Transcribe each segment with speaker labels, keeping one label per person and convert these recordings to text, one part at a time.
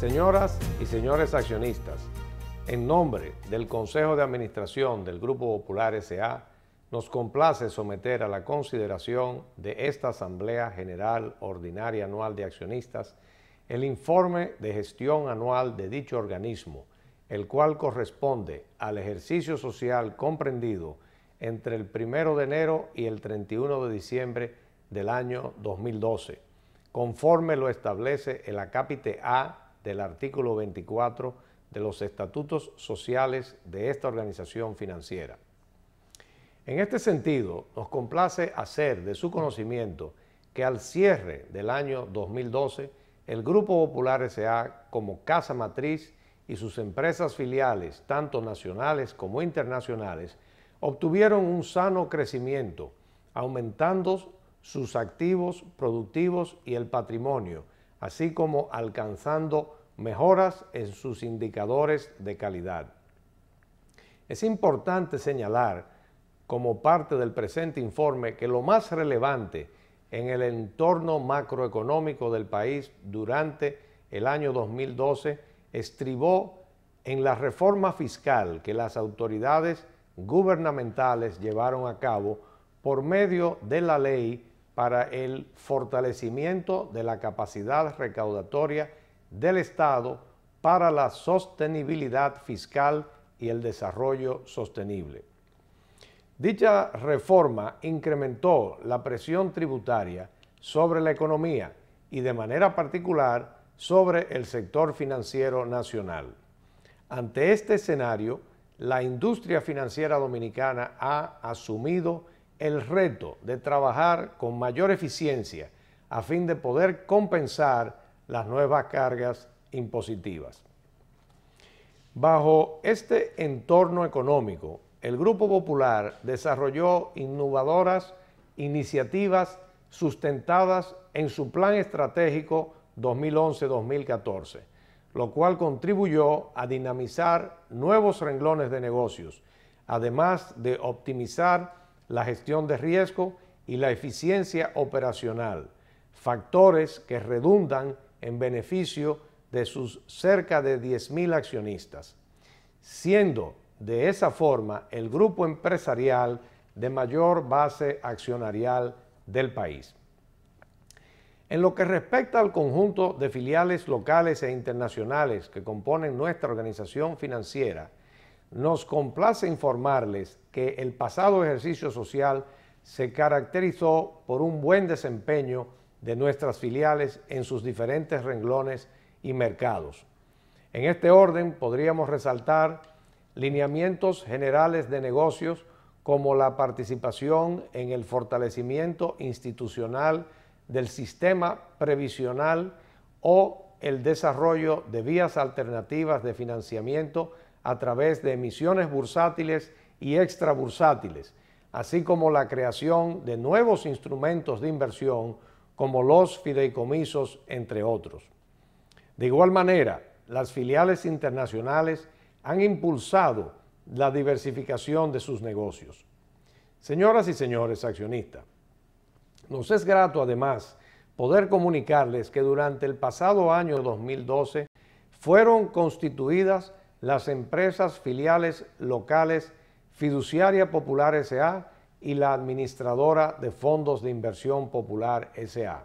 Speaker 1: Señoras y señores accionistas, en nombre del Consejo de Administración del Grupo Popular S.A., nos complace someter a la consideración de esta Asamblea General Ordinaria Anual de Accionistas el informe de gestión anual de dicho organismo, el cual corresponde al ejercicio social comprendido entre el 1 de enero y el 31 de diciembre del año 2012, conforme lo establece el acápite A del artículo 24 de los estatutos sociales de esta organización financiera. En este sentido, nos complace hacer de su conocimiento que al cierre del año 2012, el Grupo Popular S.A. como casa matriz y sus empresas filiales, tanto nacionales como internacionales, obtuvieron un sano crecimiento, aumentando sus activos productivos y el patrimonio, así como alcanzando mejoras en sus indicadores de calidad. Es importante señalar, como parte del presente informe, que lo más relevante en el entorno macroeconómico del país durante el año 2012 estribó en la reforma fiscal que las autoridades gubernamentales llevaron a cabo por medio de la ley para el fortalecimiento de la capacidad recaudatoria del Estado para la sostenibilidad fiscal y el desarrollo sostenible. Dicha reforma incrementó la presión tributaria sobre la economía y de manera particular sobre el sector financiero nacional. Ante este escenario, la industria financiera dominicana ha asumido el reto de trabajar con mayor eficiencia a fin de poder compensar las nuevas cargas impositivas. Bajo este entorno económico, el Grupo Popular desarrolló innovadoras iniciativas sustentadas en su Plan Estratégico 2011-2014, lo cual contribuyó a dinamizar nuevos renglones de negocios, además de optimizar la gestión de riesgo y la eficiencia operacional, factores que redundan en beneficio de sus cerca de 10.000 accionistas, siendo de esa forma el grupo empresarial de mayor base accionarial del país. En lo que respecta al conjunto de filiales locales e internacionales que componen nuestra organización financiera, nos complace informarles que el pasado ejercicio social se caracterizó por un buen desempeño de nuestras filiales en sus diferentes renglones y mercados. En este orden podríamos resaltar lineamientos generales de negocios como la participación en el fortalecimiento institucional del sistema previsional o el desarrollo de vías alternativas de financiamiento a través de emisiones bursátiles y extrabursátiles, así como la creación de nuevos instrumentos de inversión como los fideicomisos, entre otros. De igual manera, las filiales internacionales han impulsado la diversificación de sus negocios. Señoras y señores accionistas, nos es grato además poder comunicarles que durante el pasado año 2012 fueron constituidas las empresas filiales locales Fiduciaria Popular S.A. y la Administradora de Fondos de Inversión Popular S.A.,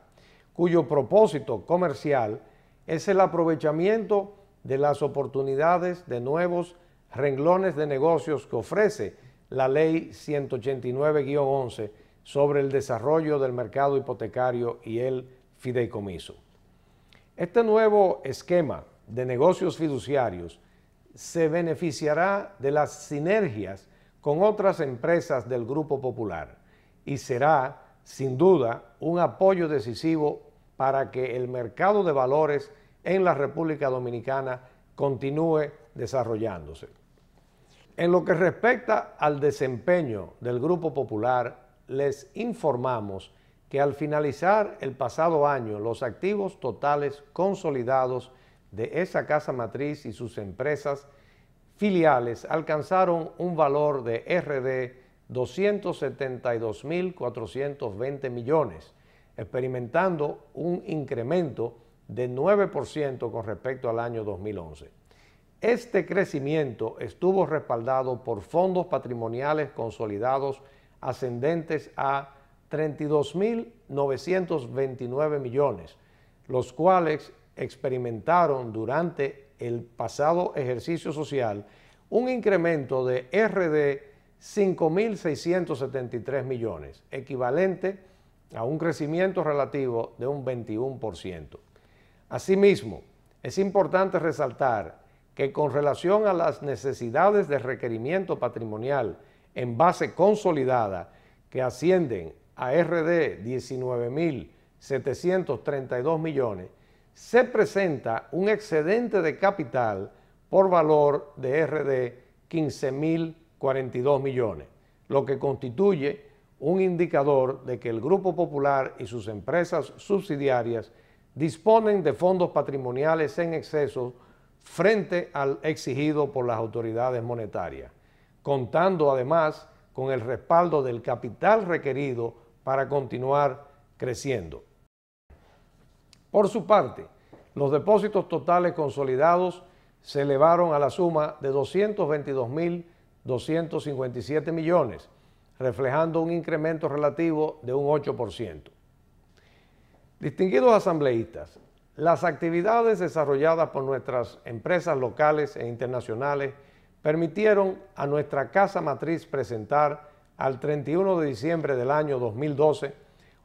Speaker 1: cuyo propósito comercial es el aprovechamiento de las oportunidades de nuevos renglones de negocios que ofrece la Ley 189-11 sobre el desarrollo del mercado hipotecario y el fideicomiso. Este nuevo esquema de negocios fiduciarios se beneficiará de las sinergias con otras empresas del Grupo Popular y será, sin duda, un apoyo decisivo para que el mercado de valores en la República Dominicana continúe desarrollándose. En lo que respecta al desempeño del Grupo Popular, les informamos que al finalizar el pasado año los activos totales consolidados de esa casa matriz y sus empresas filiales alcanzaron un valor de RD 272.420 millones, experimentando un incremento de 9% con respecto al año 2011. Este crecimiento estuvo respaldado por fondos patrimoniales consolidados ascendentes a 32.929 millones, los cuales experimentaron durante el pasado ejercicio social un incremento de RD 5.673 millones, equivalente a un crecimiento relativo de un 21%. Asimismo, es importante resaltar que con relación a las necesidades de requerimiento patrimonial en base consolidada, que ascienden a RD 19.732 millones, se presenta un excedente de capital por valor de RD 15.042 millones, lo que constituye un indicador de que el Grupo Popular y sus empresas subsidiarias disponen de fondos patrimoniales en exceso frente al exigido por las autoridades monetarias, contando además con el respaldo del capital requerido para continuar creciendo. Por su parte, los depósitos totales consolidados se elevaron a la suma de 222.257 millones, reflejando un incremento relativo de un 8%. Distinguidos asambleístas, las actividades desarrolladas por nuestras empresas locales e internacionales permitieron a nuestra casa matriz presentar al 31 de diciembre del año 2012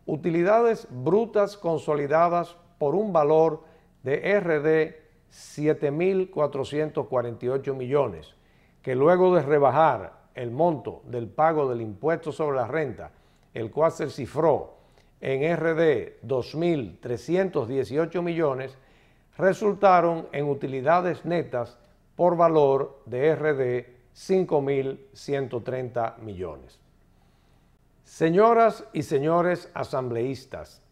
Speaker 1: utilidades brutas consolidadas por un valor de RD 7.448 millones, que luego de rebajar el monto del pago del impuesto sobre la renta, el cual se cifró en RD 2.318 millones, resultaron en utilidades netas por valor de RD 5.130 millones. Señoras y señores asambleístas,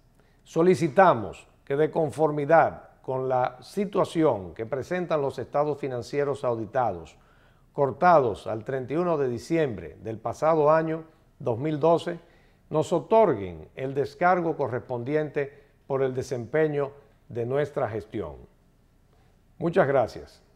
Speaker 1: solicitamos que de conformidad con la situación que presentan los estados financieros auditados, cortados al 31 de diciembre del pasado año 2012, nos otorguen el descargo correspondiente por el desempeño de nuestra gestión. Muchas gracias.